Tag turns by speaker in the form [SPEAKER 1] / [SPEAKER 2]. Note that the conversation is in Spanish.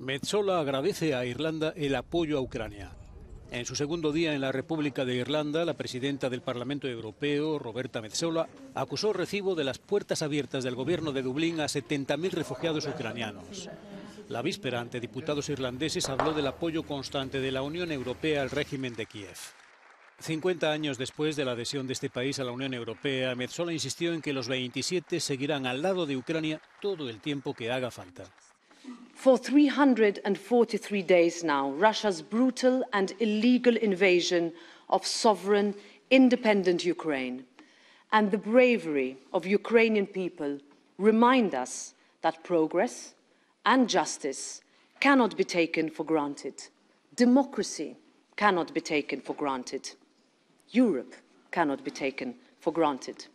[SPEAKER 1] Metzola agradece a Irlanda el apoyo a Ucrania. En su segundo día en la República de Irlanda, la presidenta del Parlamento Europeo, Roberta Metzola, acusó recibo de las puertas abiertas del gobierno de Dublín a 70.000 refugiados ucranianos. La víspera ante diputados irlandeses habló del apoyo constante de la Unión Europea al régimen de Kiev. 50 años después de la adhesión de este país a la Unión Europea, Metzola insistió en que los 27 seguirán al lado de Ucrania todo el tiempo que haga falta.
[SPEAKER 2] For 343 days now, Russia's brutal and illegal invasion of sovereign, independent Ukraine and the bravery of Ukrainian people remind us that progress and justice cannot be taken for granted. Democracy cannot be taken for granted. Europe cannot be taken for granted.